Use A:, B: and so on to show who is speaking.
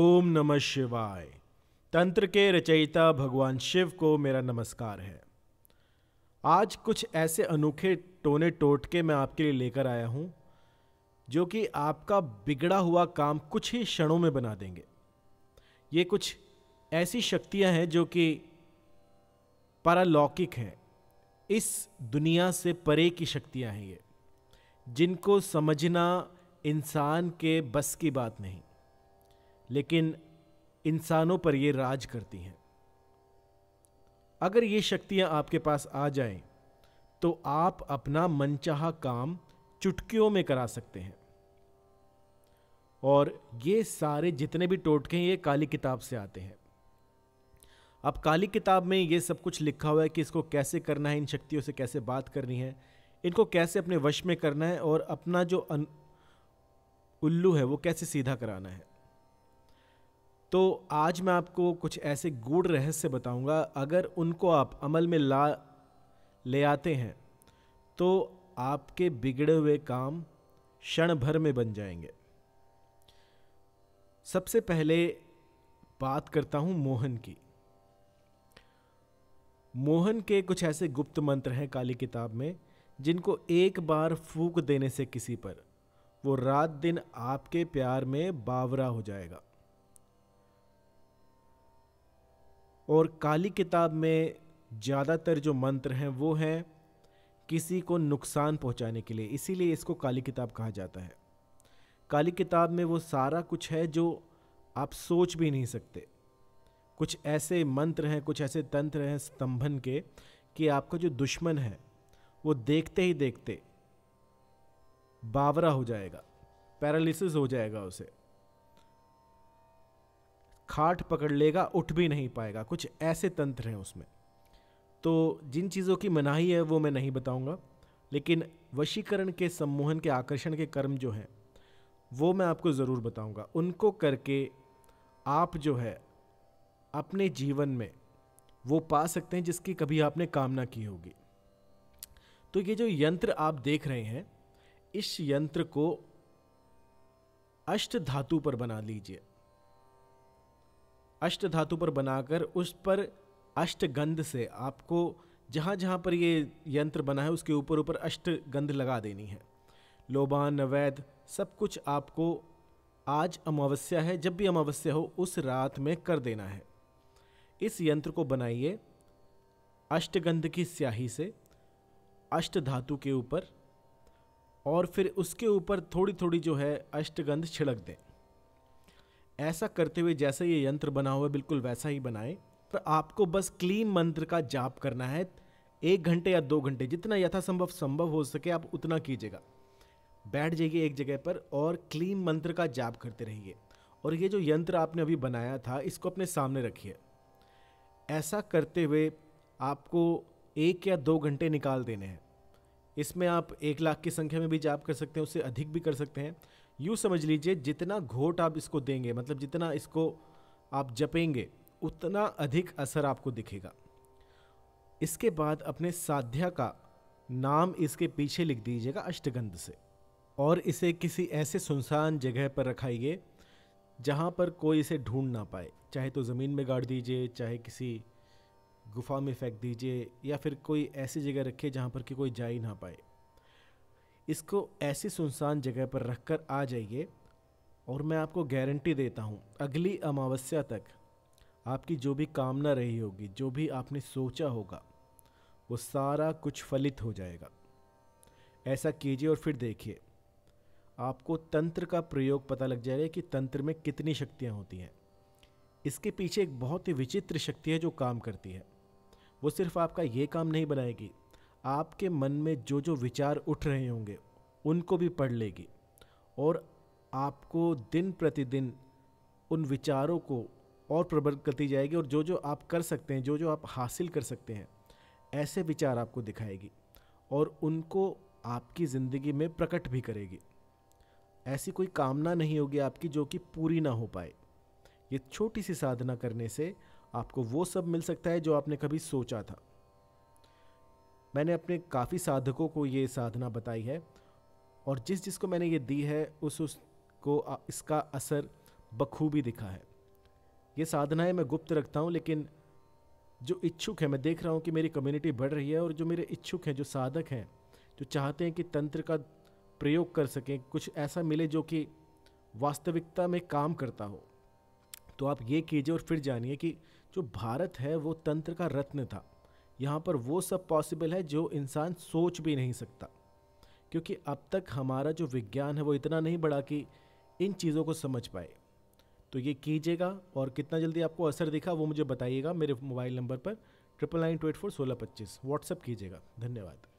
A: ओम नमः शिवाय तंत्र के रचयिता भगवान शिव को मेरा नमस्कार है आज कुछ ऐसे अनोखे टोने टोटके मैं आपके लिए लेकर आया हूँ जो कि आपका बिगड़ा हुआ काम कुछ ही क्षणों में बना देंगे ये कुछ ऐसी शक्तियाँ हैं जो कि पारालौकिक हैं इस दुनिया से परे की शक्तियाँ हैं ये जिनको समझना इंसान के बस की बात नहीं लेकिन इंसानों पर ये राज करती हैं अगर ये शक्तियाँ आपके पास आ जाएं, तो आप अपना मनचाहा काम चुटकियों में करा सकते हैं और ये सारे जितने भी टोटके हैं ये काली किताब से आते हैं अब काली किताब में ये सब कुछ लिखा हुआ है कि इसको कैसे करना है इन शक्तियों से कैसे बात करनी है इनको कैसे अपने वश में करना है और अपना जो अन... उल्लू है वो कैसे सीधा कराना है तो आज मैं आपको कुछ ऐसे गूढ़ रहस्य बताऊंगा अगर उनको आप अमल में ला ले आते हैं तो आपके बिगड़े हुए काम क्षण भर में बन जाएंगे सबसे पहले बात करता हूं मोहन की मोहन के कुछ ऐसे गुप्त मंत्र हैं काली किताब में जिनको एक बार फूक देने से किसी पर वो रात दिन आपके प्यार में बावरा हो जाएगा और काली किताब में ज़्यादातर जो मंत्र हैं वो हैं किसी को नुकसान पहुंचाने के लिए इसीलिए इसको काली किताब कहा जाता है काली किताब में वो सारा कुछ है जो आप सोच भी नहीं सकते कुछ ऐसे मंत्र हैं कुछ ऐसे तंत्र हैं स्तंभन के कि आपका जो दुश्मन है वो देखते ही देखते बावरा हो जाएगा पैरालिसिस हो जाएगा उसे खाट पकड़ लेगा उठ भी नहीं पाएगा कुछ ऐसे तंत्र हैं उसमें तो जिन चीज़ों की मनाही है वो मैं नहीं बताऊंगा लेकिन वशीकरण के सम्मोहन के आकर्षण के कर्म जो हैं वो मैं आपको ज़रूर बताऊंगा उनको करके आप जो है अपने जीवन में वो पा सकते हैं जिसकी कभी आपने कामना की होगी तो ये जो यंत्र आप देख रहे हैं इस यंत्र को अष्ट धातु पर बना लीजिए अष्ट धातु पर बनाकर उस पर अष्टगंध से आपको जहाँ जहाँ पर ये यंत्र बना है उसके ऊपर ऊपर अष्टगंध लगा देनी है लोबान नवैद सब कुछ आपको आज अमावस्या है जब भी अमावस्या हो उस रात में कर देना है इस यंत्र को बनाइए अष्टगंध की स्याही से अष्ट धातु के ऊपर और फिर उसके ऊपर थोड़ी थोड़ी जो है अष्टगंध छिड़क दें ऐसा करते हुए जैसा ये यंत्र बना हुआ है बिल्कुल वैसा ही बनाएं पर आपको बस क्लीम मंत्र का जाप करना है एक घंटे या दो घंटे जितना यथासंभव संभव हो सके आप उतना कीजिएगा बैठ जाइए एक जगह पर और क्लीम मंत्र का जाप करते रहिए और ये जो यंत्र आपने अभी बनाया था इसको अपने सामने रखिए ऐसा करते हुए आपको एक या दो घंटे निकाल देने हैं इसमें आप एक लाख की संख्या में भी जाप कर सकते हैं उससे अधिक भी कर सकते हैं यूँ समझ लीजिए जितना घोट आप इसको देंगे मतलब जितना इसको आप जपेंगे उतना अधिक असर आपको दिखेगा इसके बाद अपने साध्या का नाम इसके पीछे लिख दीजिएगा अष्टगंध से और इसे किसी ऐसे सुनसान जगह पर रखाइए जहाँ पर कोई इसे ढूंढ ना पाए चाहे तो ज़मीन में गाड़ दीजिए चाहे किसी गुफा में फेंक दीजिए या फिर कोई ऐसी जगह रखिए जहाँ पर कि कोई जा ही ना पाए इसको ऐसी सुनसान जगह पर रख कर आ जाइए और मैं आपको गारंटी देता हूँ अगली अमावस्या तक आपकी जो भी कामना रही होगी जो भी आपने सोचा होगा वो सारा कुछ फलित हो जाएगा ऐसा कीजिए और फिर देखिए आपको तंत्र का प्रयोग पता लग जाएगा कि तंत्र में कितनी शक्तियाँ होती हैं इसके पीछे एक बहुत ही विचित्र शक्ति है जो काम करती है वो सिर्फ आपका ये काम नहीं बनाएगी आपके मन में जो जो विचार उठ रहे होंगे उनको भी पढ़ लेगी और आपको दिन प्रतिदिन उन विचारों को और प्रबल करती जाएगी और जो जो आप कर सकते हैं जो जो आप हासिल कर सकते हैं ऐसे विचार आपको दिखाएगी और उनको आपकी ज़िंदगी में प्रकट भी करेगी ऐसी कोई कामना नहीं होगी आपकी जो कि पूरी ना हो पाए ये छोटी सी साधना करने से आपको वो सब मिल सकता है जो आपने कभी सोचा था मैंने अपने काफ़ी साधकों को ये साधना बताई है और जिस जिसको मैंने ये दी है उस उसको इसका असर बखूबी दिखा है ये साधनाएं मैं गुप्त रखता हूँ लेकिन जो इच्छुक हैं मैं देख रहा हूँ कि मेरी कम्युनिटी बढ़ रही है और जो मेरे इच्छुक हैं जो साधक हैं जो चाहते हैं कि तंत्र का प्रयोग कर सकें कुछ ऐसा मिले जो कि वास्तविकता में काम करता हो तो आप ये कीजिए और फिर जानिए कि जो भारत है वो तंत्र का रत्न था यहाँ पर वो सब पॉसिबल है जो इंसान सोच भी नहीं सकता क्योंकि अब तक हमारा जो विज्ञान है वो इतना नहीं बढ़ा कि इन चीज़ों को समझ पाए तो ये कीजिएगा और कितना जल्दी आपको असर दिखा वो मुझे बताइएगा मेरे मोबाइल नंबर पर triple nine two eight four सोलह पच्चीस व्हाट्सअप कीजिएगा धन्यवाद